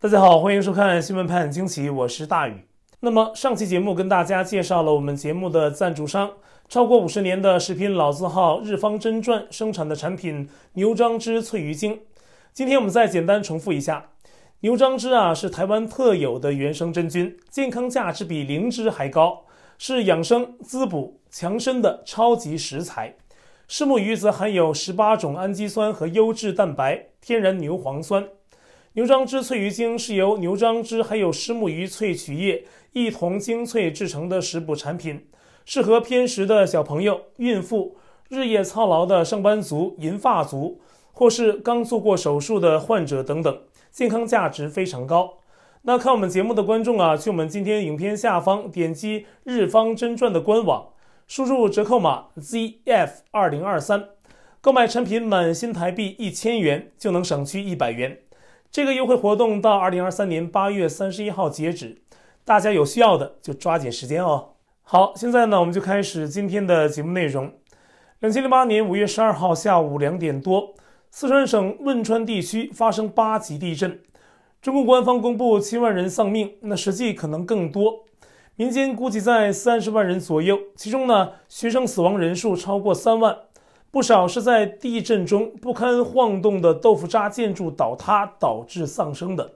大家好，欢迎收看《新闻盘点惊奇》，我是大宇。那么上期节目跟大家介绍了我们节目的赞助商，超过五十年的食品老字号日方真传生产的产品牛樟芝脆鱼精。今天我们再简单重复一下，牛樟芝啊是台湾特有的原生真菌，健康价值比灵芝还高，是养生滋补强身的超级食材。石目鱼则含有十八种氨基酸和优质蛋白、天然牛磺酸。牛樟芝萃鱼精是由牛樟芝还有虱木鱼萃取液一同精粹制成的食补产品，适合偏食的小朋友、孕妇、日夜操劳的上班族、银发族，或是刚做过手术的患者等等，健康价值非常高。那看我们节目的观众啊，去我们今天影片下方点击日方真传的官网，输入折扣码 ZF 二零二三，购买产品满新台币一千元就能省去一百元。这个优惠活动到二零二三年八月三十一号截止，大家有需要的就抓紧时间哦。好，现在呢，我们就开始今天的节目内容。两千零八年五月十二号下午两点多，四川省汶川地区发生八级地震，中共官方公布七万人丧命，那实际可能更多，民间估计在三十万人左右，其中呢，学生死亡人数超过三万。不少是在地震中不堪晃动的豆腐渣建筑倒塌导致丧生的。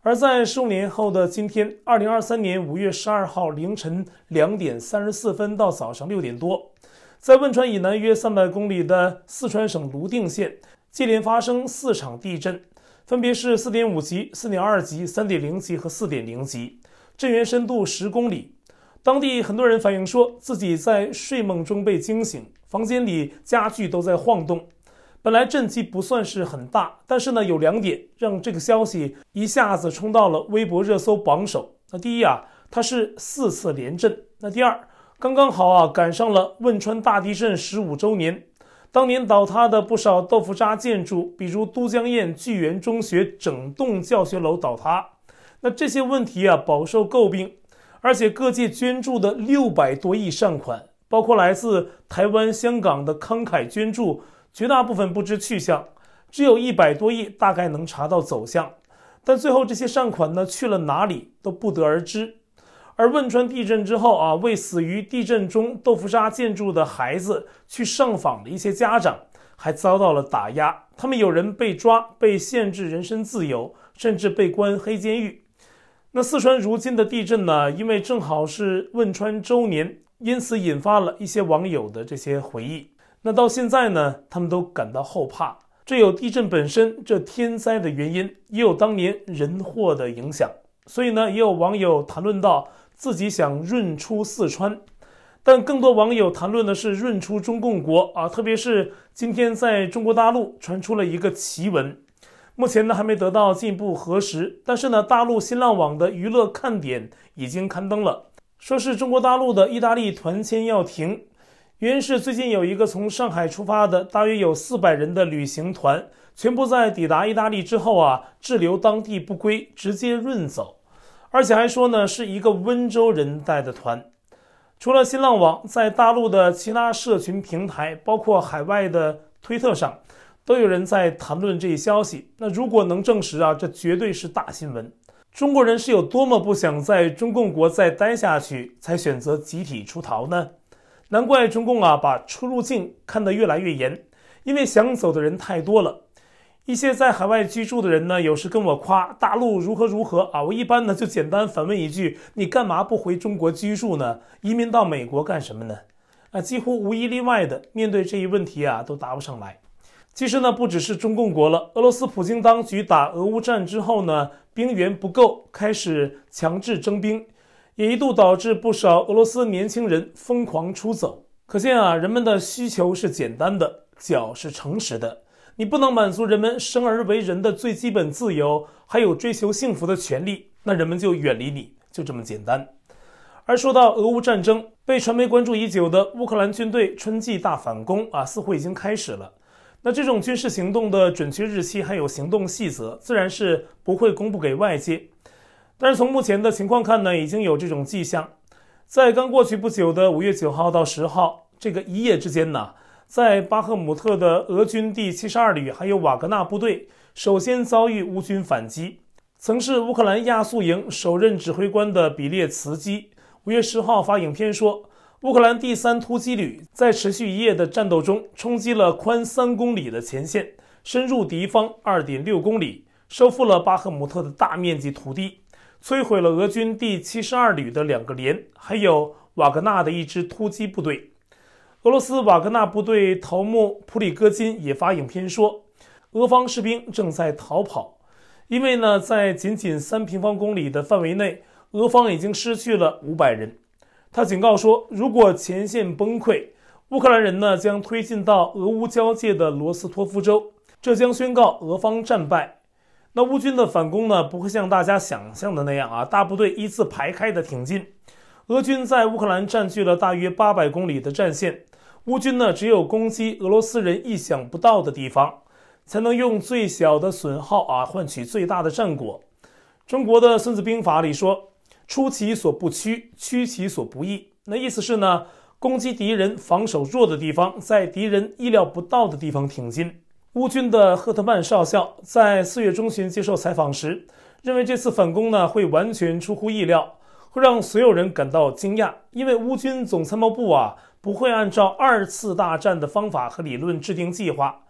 而在数年后的今天，二零二三年五月十二号凌晨两点三十四分到早上六点多，在汶川以南约三百公里的四川省泸定县，接连发生四场地震，分别是四点五级、四点二级、三点零级和四点零级，震源深度十公里。当地很多人反映说自己在睡梦中被惊醒。房间里家具都在晃动，本来震级不算是很大，但是呢，有两点让这个消息一下子冲到了微博热搜榜首。那第一啊，它是四次连震；那第二，刚刚好啊，赶上了汶川大地震十五周年。当年倒塌的不少豆腐渣建筑，比如都江堰聚源中学整栋教学楼倒塌，那这些问题啊，饱受诟病，而且各界捐助的六百多亿善款。包括来自台湾、香港的慷慨捐助，绝大部分不知去向，只有一百多亿大概能查到走向，但最后这些善款呢去了哪里都不得而知。而汶川地震之后啊，为死于地震中豆腐渣建筑的孩子去上访的一些家长，还遭到了打压，他们有人被抓，被限制人身自由，甚至被关黑监狱。那四川如今的地震呢？因为正好是汶川周年。因此引发了一些网友的这些回忆。那到现在呢，他们都感到后怕。这有地震本身这天灾的原因，也有当年人祸的影响。所以呢，也有网友谈论到自己想“润出四川”，但更多网友谈论的是“润出中共国”啊。特别是今天在中国大陆传出了一个奇闻，目前呢还没得到进一步核实，但是呢，大陆新浪网的娱乐看点已经刊登了。说是中国大陆的意大利团签要停，原因是最近有一个从上海出发的大约有四百人的旅行团，全部在抵达意大利之后啊滞留当地不归，直接润走，而且还说呢是一个温州人带的团。除了新浪网，在大陆的其他社群平台，包括海外的推特上，都有人在谈论这一消息。那如果能证实啊，这绝对是大新闻。中国人是有多么不想在中共国再待下去，才选择集体出逃呢？难怪中共啊把出入境看得越来越严，因为想走的人太多了。一些在海外居住的人呢，有时跟我夸大陆如何如何啊，我一般呢就简单反问一句：你干嘛不回中国居住呢？移民到美国干什么呢？啊，几乎无一例外的面对这一问题啊，都答不上来。其实呢，不只是中共国了，俄罗斯普京当局打俄乌战之后呢。兵员不够，开始强制征兵，也一度导致不少俄罗斯年轻人疯狂出走。可见啊，人们的需求是简单的，脚是诚实的。你不能满足人们生而为人的最基本自由，还有追求幸福的权利，那人们就远离你，就这么简单。而说到俄乌战争，被传媒关注已久的乌克兰军队春季大反攻啊，似乎已经开始了。那这种军事行动的准确日期还有行动细则，自然是不会公布给外界。但是从目前的情况看呢，已经有这种迹象。在刚过去不久的五月九号到十号这个一夜之间呢，在巴赫姆特的俄军第七十二旅还有瓦格纳部队首先遭遇乌军反击。曾是乌克兰亚速营首任指挥官的比列茨基五月十号发影片说。乌克兰第三突击旅在持续一夜的战斗中，冲击了宽三公里的前线，深入敌方二点六公里，收复了巴赫穆特的大面积土地，摧毁了俄军第七十二旅的两个连，还有瓦格纳的一支突击部队。俄罗斯瓦格纳部队头目普里戈金也发影片说，俄方士兵正在逃跑，因为呢，在仅仅三平方公里的范围内，俄方已经失去了五百人。他警告说，如果前线崩溃，乌克兰人呢将推进到俄乌交界的罗斯托夫州，这将宣告俄方战败。那乌军的反攻呢，不会像大家想象的那样啊，大部队一字排开的挺进。俄军在乌克兰占据了大约八百公里的战线，乌军呢只有攻击俄罗斯人意想不到的地方，才能用最小的损耗啊换取最大的战果。中国的《孙子兵法》里说。出其所不趋，趋其所不意。那意思是呢，攻击敌人防守弱的地方，在敌人意料不到的地方挺进。乌军的赫特曼少校在四月中旬接受采访时，认为这次反攻呢会完全出乎意料，会让所有人感到惊讶。因为乌军总参谋部啊不会按照二次大战的方法和理论制定计划。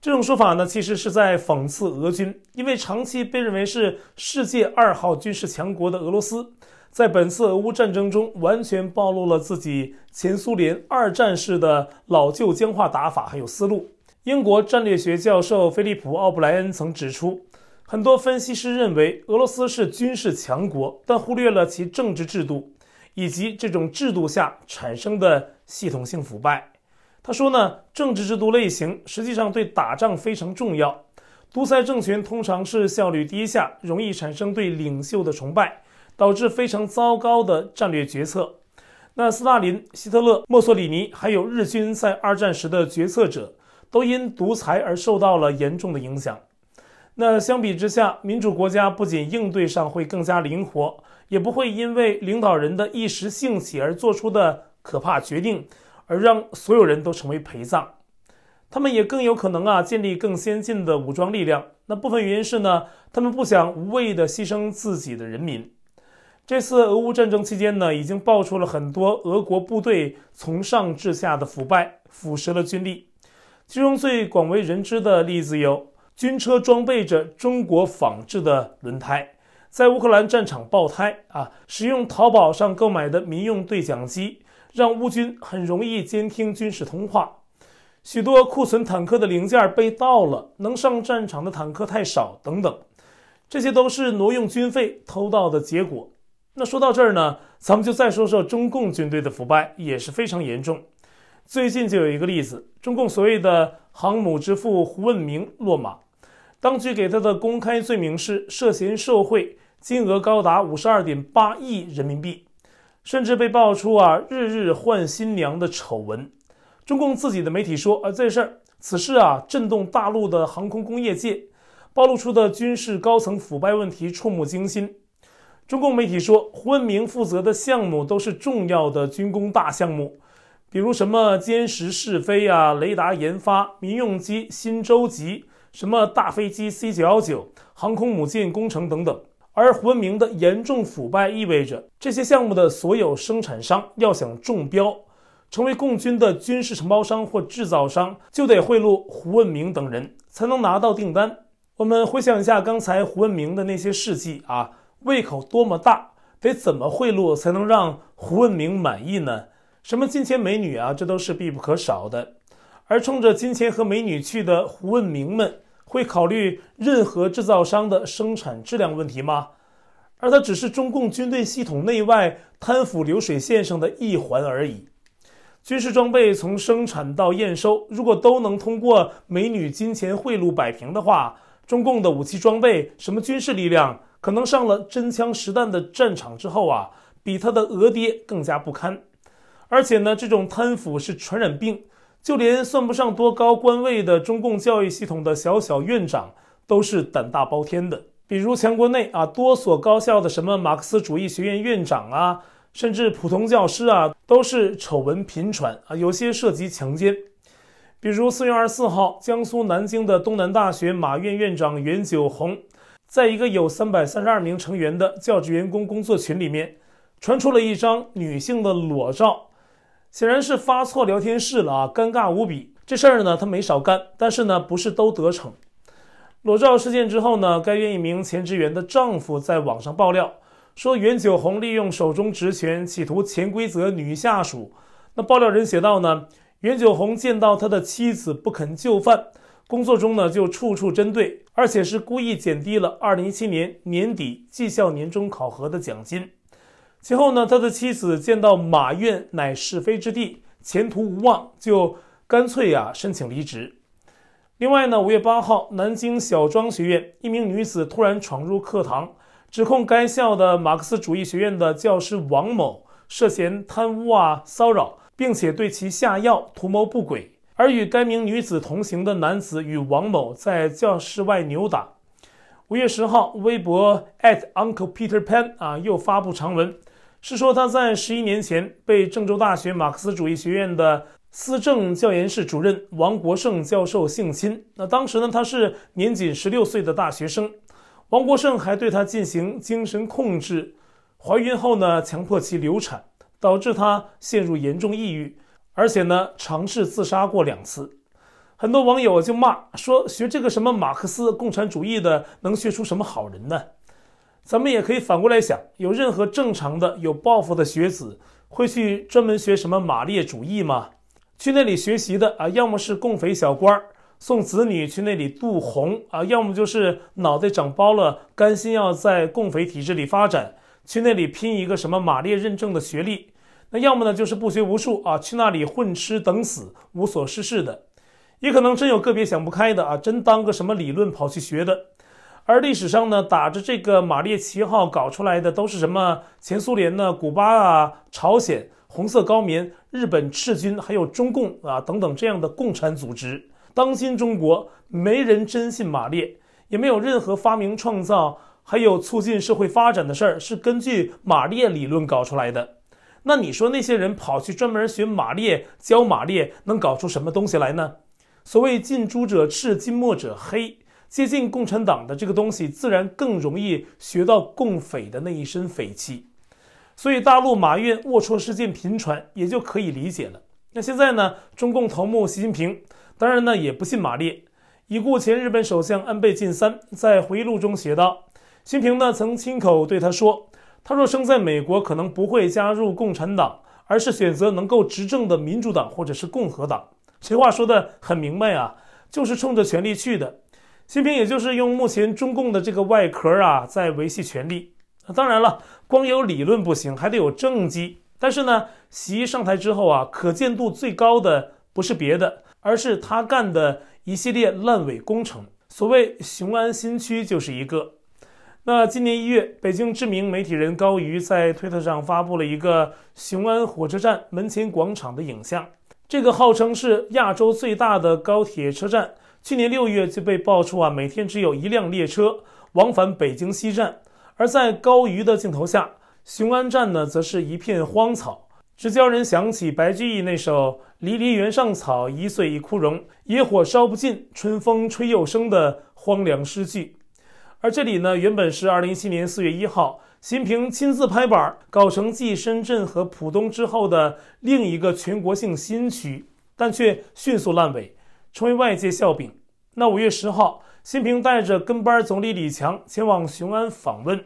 这种说法呢，其实是在讽刺俄军，因为长期被认为是世界二号军事强国的俄罗斯，在本次俄乌战争中完全暴露了自己前苏联二战式的老旧僵化打法，还有思路。英国战略学教授菲利普·奥布莱恩曾指出，很多分析师认为俄罗斯是军事强国，但忽略了其政治制度，以及这种制度下产生的系统性腐败。他说呢，政治制度类型实际上对打仗非常重要。独裁政权通常是效率低下，容易产生对领袖的崇拜，导致非常糟糕的战略决策。那斯大林、希特勒、墨索里尼还有日军在二战时的决策者，都因独裁而受到了严重的影响。那相比之下，民主国家不仅应对上会更加灵活，也不会因为领导人的一时兴起而做出的可怕决定。而让所有人都成为陪葬，他们也更有可能啊建立更先进的武装力量。那部分原因是呢，他们不想无谓的牺牲自己的人民。这次俄乌战争期间呢，已经爆出了很多俄国部队从上至下的腐败，腐蚀了军力。其中最广为人知的例子有：军车装备着中国仿制的轮胎，在乌克兰战场爆胎啊；使用淘宝上购买的民用对讲机。让乌军很容易监听军事通话，许多库存坦克的零件被盗了，能上战场的坦克太少，等等，这些都是挪用军费偷盗的结果。那说到这儿呢，咱们就再说说中共军队的腐败也是非常严重。最近就有一个例子，中共所谓的“航母之父”胡文明落马，当局给他的公开罪名是涉嫌受贿，金额高达五十二点八亿人民币。甚至被爆出啊日日换新娘的丑闻，中共自己的媒体说啊这事儿此事啊震动大陆的航空工业界，暴露出的军事高层腐败问题触目惊心。中共媒体说，胡文明负责的项目都是重要的军工大项目，比如什么歼十试飞啊、雷达研发、民用机新舟级、什么大飞机 C 九幺九、航空母舰工程等等。而胡文明的严重腐败意味着，这些项目的所有生产商要想中标，成为共军的军事承包商或制造商，就得贿赂胡文明等人，才能拿到订单。我们回想一下刚才胡文明的那些事迹啊，胃口多么大，得怎么贿赂才能让胡文明满意呢？什么金钱、美女啊，这都是必不可少的。而冲着金钱和美女去的胡文明们。会考虑任何制造商的生产质量问题吗？而它只是中共军队系统内外贪腐流水线上的一环而已。军事装备从生产到验收，如果都能通过美女金钱贿赂摆平的话，中共的武器装备什么军事力量，可能上了真枪实弹的战场之后啊，比他的俄爹更加不堪。而且呢，这种贪腐是传染病。就连算不上多高官位的中共教育系统的小小院长，都是胆大包天的。比如全国内啊，多所高校的什么马克思主义学院院长啊，甚至普通教师啊，都是丑闻频传啊，有些涉及强奸。比如四月二十四号，江苏南京的东南大学马院院长袁九红，在一个有三百三十二名成员的教职员工工作群里面，传出了一张女性的裸照。显然是发错聊天室了啊，尴尬无比。这事儿呢，他没少干，但是呢，不是都得逞。裸照事件之后呢，该院一名前职员的丈夫在网上爆料说，袁九红利用手中职权企图潜规则女下属。那爆料人写道呢，袁九红见到他的妻子不肯就范，工作中呢就处处针对，而且是故意减低了二零一七年年底绩效年终考核的奖金。随后呢，他的妻子见到马院乃是非之地，前途无望，就干脆呀申请离职。另外呢，五月八号，南京小庄学院一名女子突然闯入课堂，指控该校的马克思主义学院的教师王某涉嫌贪污啊、骚扰，并且对其下药，图谋不轨。而与该名女子同行的男子与王某在教室外扭打。五月十号，微博艾特 Uncle Peter Pan 啊又发布长文。是说他在十一年前被郑州大学马克思主义学院的思政教研室主任王国胜教授性侵。那当时呢，他是年仅十六岁的大学生。王国胜还对他进行精神控制，怀孕后呢，强迫其流产，导致他陷入严重抑郁，而且呢，尝试自杀过两次。很多网友就骂说：“学这个什么马克思共产主义的，能学出什么好人呢？”咱们也可以反过来想，有任何正常的有抱负的学子会去专门学什么马列主义吗？去那里学习的啊，要么是共匪小官送子女去那里镀红啊，要么就是脑袋长包了，甘心要在共匪体制里发展，去那里拼一个什么马列认证的学历。那要么呢，就是不学无术啊，去那里混吃等死，无所事事的。也可能真有个别想不开的啊，真当个什么理论跑去学的。而历史上呢，打着这个马列旗号搞出来的都是什么前苏联呢、古巴啊、朝鲜、红色高棉、日本赤军，还有中共啊等等这样的共产组织。当今中国没人真信马列，也没有任何发明创造，还有促进社会发展的事儿是根据马列理论搞出来的。那你说那些人跑去专门学马列、教马列，能搞出什么东西来呢？所谓近朱者赤，近墨者黑。接近共产党的这个东西，自然更容易学到共匪的那一身匪气，所以大陆马院龌龊事件频传，也就可以理解了。那现在呢，中共头目习近平当然呢也不信马列。已故前日本首相安倍晋三在回忆录中写道：“习近平呢曾亲口对他说，他若生在美国，可能不会加入共产党，而是选择能够执政的民主党或者是共和党。”这话说的很明白啊，就是冲着权力去的。习近平也就是用目前中共的这个外壳啊，在维系权力。当然了，光有理论不行，还得有政绩。但是呢，习上台之后啊，可见度最高的不是别的，而是他干的一系列烂尾工程。所谓雄安新区就是一个。那今年一月，北京知名媒体人高瑜在推特上发布了一个雄安火车站门前广场的影像，这个号称是亚洲最大的高铁车站。去年六月就被爆出啊，每天只有一辆列车往返北京西站。而在高瑜的镜头下，雄安站呢，则是一片荒草，只叫人想起白居易那首“离离原上草，一岁一枯荣。野火烧不尽，春风吹又生”的荒凉诗句。而这里呢，原本是2017年4月1号，习近平亲自拍板搞成继深圳和浦东之后的另一个全国性新区，但却迅速烂尾。成为外界笑柄。那五月十号，习近平带着跟班总理李强前往雄安访问，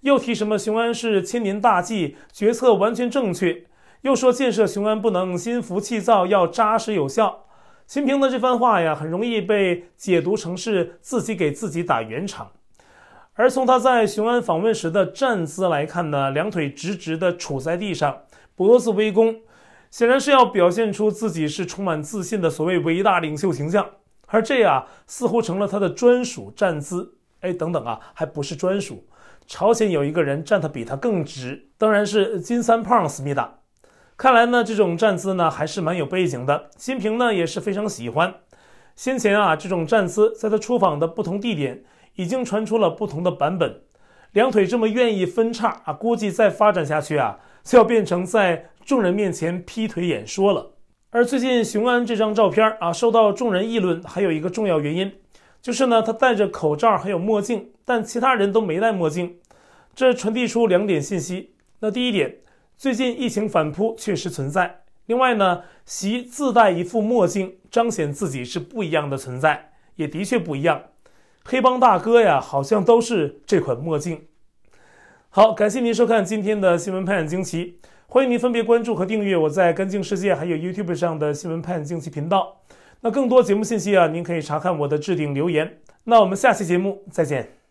又提什么雄安是千年大计，决策完全正确，又说建设雄安不能心浮气躁，要扎实有效。习近平的这番话呀，很容易被解读成是自己给自己打圆场。而从他在雄安访问时的站姿来看呢，两腿直直的杵在地上，脖子微弓。显然是要表现出自己是充满自信的所谓伟大领袖形象，而这啊似乎成了他的专属站姿。哎，等等啊，还不是专属？朝鲜有一个人站得比他更直，当然是金三胖思密达。看来呢，这种站姿呢还是蛮有背景的。金平呢也是非常喜欢。先前啊，这种站姿在他出访的不同地点已经传出了不同的版本。两腿这么愿意分叉啊，估计再发展下去啊，就要变成在。众人面前劈腿演说了，而最近雄安这张照片啊，受到众人议论，还有一个重要原因，就是呢，他戴着口罩还有墨镜，但其他人都没戴墨镜，这传递出两点信息。那第一点，最近疫情反扑确实存在。另外呢，习自带一副墨镜，彰显自己是不一样的存在，也的确不一样。黑帮大哥呀，好像都是这款墨镜。好，感谢您收看今天的新闻拍案惊奇。欢迎您分别关注和订阅我在“干净世界”还有 YouTube 上的新闻判经济频道。那更多节目信息啊，您可以查看我的置顶留言。那我们下期节目再见。